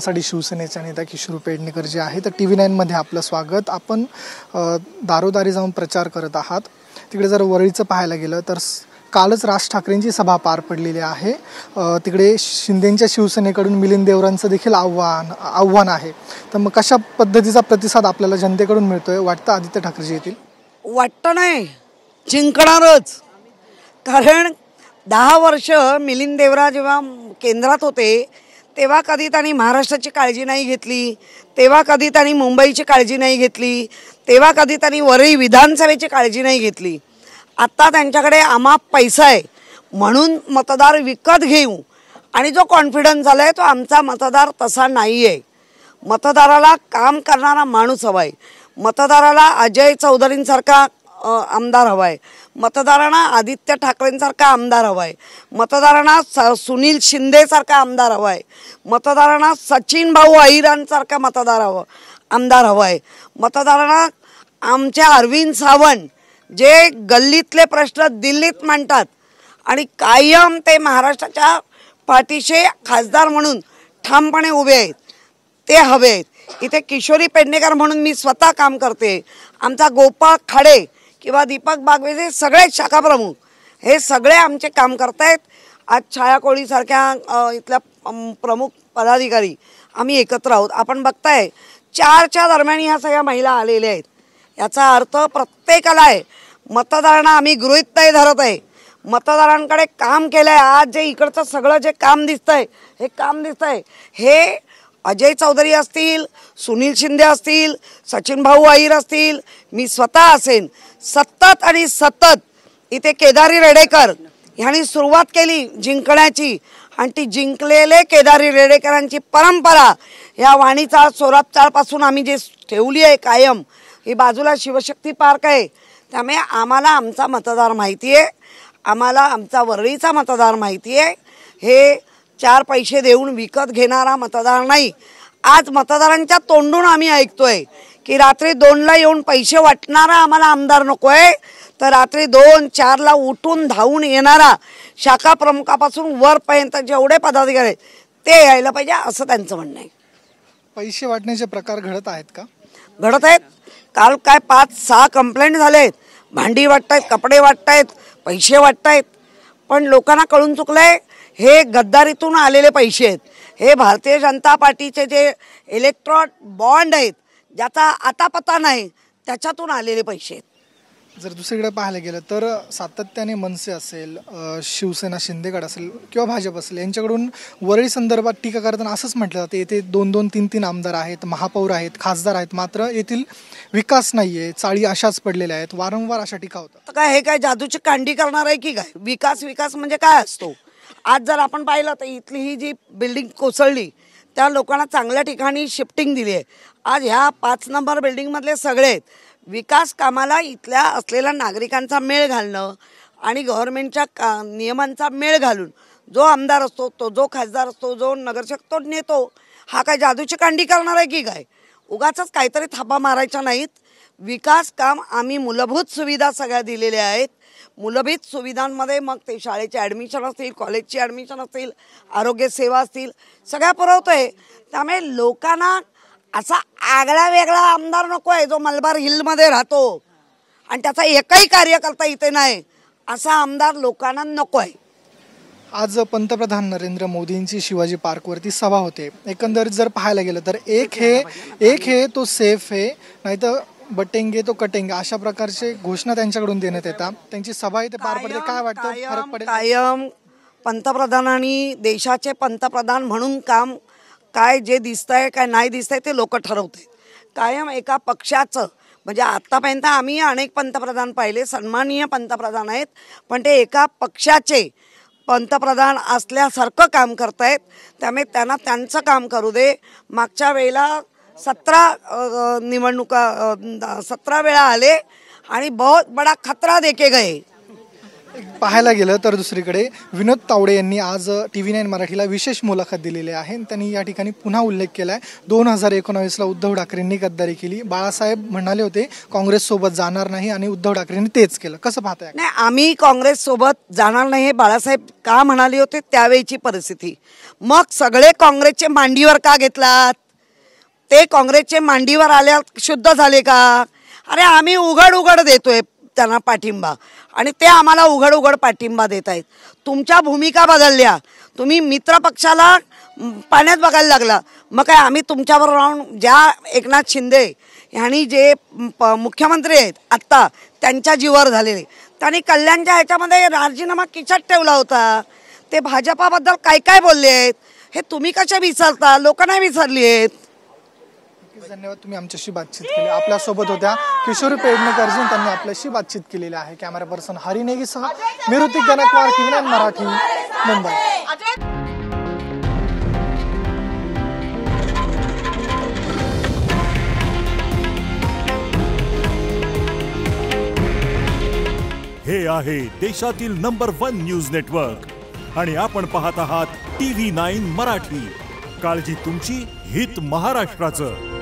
साठी शिवसेनेच्या नेता किशोर पेडणेकर जे आहे तर टी व्ही नाईनमध्ये आपलं स्वागत आपण दारोदारी जाऊन प्रचार करत आहात तिकडे जर वरळीचं पाहायला गेलं तर कालच राज ठाकरेंची सभा पार पडलेली आहे तिकडे शिंदेंच्या शिवसेनेकडून मिलिंद देवरांचं देखील आव्हान आव्हान आहे तर मग कशा पद्धतीचा प्रतिसाद आपल्याला जनतेकडून मिळतोय वाटतं आदित्य ठाकरेजी येतील वाटतं नाही जिंकणारच कारण दहा वर्ष मिलिंद देवरा जेव्हा केंद्रात होते तेव्हा कधी त्यांनी महाराष्ट्राची काळजी नाही घेतली तेव्हा कधी त्यांनी मुंबईची काळजी नाही घेतली तेव्हा कधी त्यांनी वरळी विधानसभेची काळजी नाही घेतली आत्ता त्यांच्याकडे आम्हा पैसा आहे म्हणून मतदार विकत घेऊ आणि जो कॉन्फिडन्स झाला आहे तो आमचा मतदार तसा नाही आहे मतदाराला काम करणारा माणूस हवा आहे मतदाराला अजय चौधरींसारखा आमदार हवा आहे मतदारांना आदित्य ठाकरेंसारखा आमदार हवाय आहे मतदारांना स सुनील शिंदेसारखा आमदार हवा आहे मतदारांना सचिन भाऊ अहिरांसारखा मतदार हवं आमदार हवा आहे मतदारांना आमच्या अरविंद सावंत जे गल्लीतले प्रश्न दिल्लीत मांडतात आणि कायम ते महाराष्ट्राच्या पाठीशे खासदार म्हणून ठामपणे उभे आहेत ते हवे आहेत इथे किशोरी पेडणेकर म्हणून मी स्वतः काम करते आमचा गोपाळ खाडे किंवा दीपक बागवेचे सगळे शाखाप्रमुख हे सगळे आमचे काम करतायत आज छाया कोळीसारख्या इथल्या प्रमुख पदाधिकारी आम्ही एकत्र आहोत आपण बघताय चारच्या दरम्यान ह्या सगळ्या महिला आलेल्या आहेत याचा अर्थ प्रत्येकाला आहे मतदारांना आम्ही गृहित नाही धरत आहे मतदारांकडे काम केलं आहे आज जे इकडचं सगळं जे काम दिसतंय हे काम दिसतंय हे अजय चौधरी असतील सुनील शिंदे असतील सचिन भाऊ आईर असतील मी स्वतः असेन सतत आणि सतत इथे केदारी रेडेकर ह्यांनी सुरुवात केली जिंकण्याची आणि ती जिंकलेले केदारी रेडेकरांची परंपरा या वाणीचा सोरापचाळपासून आम्ही जे ठेवली आहे कायम ही बाजूला शिवशक्ती पार्क आहे त्यामुळे आम्हाला आमचा मतदार माहिती आहे आम्हाला आमचा वरळीचा मतदार माहिती आहे हे चार पैसे देऊन विकत घेणारा मतदार नाही आज मतदारांच्या तोंडून आम्ही ऐकतोय की रात्री दोनला येऊन पैसे वाटणारा आम्हाला आमदार नको आहे तर रात्री दोन चारला उठून धावून येणारा शाखा प्रमुखापासून वरपर्यंत जेवढे पदाधिकारी ते यायला पाहिजे असं त्यांचं म्हणणं आहे पैसे वाटण्याचे प्रकार घडत आहेत का घडत आहेत काल काय पाच सहा कंप्लेंट झाले आहेत भांडी आहेत कपडे आहेत पैसे आहेत पण लोकांना कळून चुकलं आहे हे गद्दारीतून आलेले पैसे आहेत हे भारतीय जनता पार्टीचे जे इलेक्ट्रॉन बॉन्ड आहेत ज्याचा आता पता नाही त्याच्यातून आलेले पैसे आहेत जर दुसरीकडे पाहायला गेलं तर सातत्याने मनसे असेल शिवसेना शिंदेगड असेल किंवा भाजप असेल यांच्याकडून वरळी संदर्भात टीका करताना असंच म्हटलं जातं येथे दोन दोन तीन तीन आमदार आहेत महापौर आहेत खासदार आहेत मात्र येथील विकास नाही आहे चाळी अशाच पडलेल्या आहेत वारंवार अशा टीका होतात काय हे काय जादूची कांडी करणार आहे की काय विकास विकास म्हणजे काय असतो आज जर आपण पाहिलं तर इथली ही जी बिल्डिंग कोसळली त्या लोकांना चांगल्या ठिकाणी शिफ्टिंग दिली आहे आज ह्या पाच नंबर बिल्डिंगमधले सगळे विकास कामाला इथल्या असलेल्या नागरिकांचा मेळ घालणं आणि गव्हर्नमेंटच्या का नियमांचा मेळ घालून जो आमदार असतो तो जो खासदार असतो जो नगरसेवक तो नेतो हा काय जादूची कांडी करणार आहे की काय उगाच काहीतरी थापा मारायच्या नाहीत विकास काम आम्ही मूलभूत सुविधा सगळ्या दिलेल्या आहेत मूलभूत सुविधांमध्ये मग ते शाळेचे ॲडमिशन असतील कॉलेजची ॲडमिशन असतील आरोग्यसेवा असतील सगळ्या पुरवतो आहे त्यामुळे लोकांना असा आगळा वेगळा आमदार नको आहे जो मलबार हिलमध्ये राहतो आणि त्याचा एकही कार्यकर्ता इथे नाही असा आमदार लोकांना नको आहे आज पंतप्रधान नरेंद्र मोदींची शिवाजी पार्कवरती सभा होते एकंदरीत जर पाहायला गेलं तर एक हे एक हे तो सेफ आहे नाहीतर बटेंगे तो कटेंगे अशा प्रकारचे घोषणा त्यांच्याकडून देण्यात येतात त्यांची सभा इथे पार पडते काय वाटतं फरक पडेल कायम पंतप्रधानांनी देशाचे पंतप्रधान म्हणून काम काय जे आहे काय नाही दिसत आहे ते लोक ठरवते कायम एका पक्षाचं म्हणजे आत्तापर्यंत आम्ही अनेक पंतप्रधान पाहिले सन्माननीय पंतप्रधान आहेत पण ते एका पक्षाचे पंतप्रधान असल्यासारखं काम करतायत त्यामुळे त्यांना त्यांचं काम करू दे मागच्या वेळेला सतरा निवडणुका सतरा वेळा आले आणि बहुत बडा खतरा देखे गए पाहायला गेलं तर दुसरीकडे विनोद तावडे यांनी आज टी व्ही नाईन मराठीला विशेष मुलाखत दिलेली आहे त्यांनी या ठिकाणी पुन्हा उल्लेख केला आहे दोन हजार एकोणावीसला उद्धव ठाकरेंनी गद्दारी केली बाळासाहेब म्हणाले होते काँग्रेससोबत जाणार नाही आणि उद्धव ठाकरेंनी तेच केलं कसं पाहताय नाही आम्ही काँग्रेससोबत जाणार नाही हे बाळासाहेब का म्हणाले होते त्यावेळीची परिस्थिती मग सगळे काँग्रेसचे मांडीवर का घेतलात ते काँग्रेसचे मांडीवर आल्या शुद्ध झाले का अरे आम्ही उघड उघड देतोय त्यांना पाठिंबा आणि ते आम्हाला उघड उघड पाठिंबा देत आहेत तुमच्या भूमिका बदलल्या तुम्ही मित्रपक्षाला पाण्यात बघायला लागला मग काय आम्ही तुमच्यावर राहून ज्या एकनाथ शिंदे ह्यांनी जे प मुख्यमंत्री आहेत आत्ता त्यांच्या जीवावर झालेले त्यांनी कल्याणच्या ह्याच्यामध्ये राजीनामा किचट ठेवला होता ते भाजपाबद्दल काय काय बोलले आहेत हे तुम्ही कसे विचारता लोक नाही विचारली आहेत धन्यवाद तुम्ही आमच्याशी बातचीत केली सोबत होत्या किशोरी जून त्यांनी आपल्याशी बातचीत केलेली आहे कॅमेरा पर्सन हरी नेगीसह मी गणकवार किमान मराठी मुंबई हे आहे देशातील नंबर वन न्यूज नेटवर्क आणि आपण पाहत आहात टी व्ही नाईन मराठी काळजी तुमची हित महाराष्ट्राचं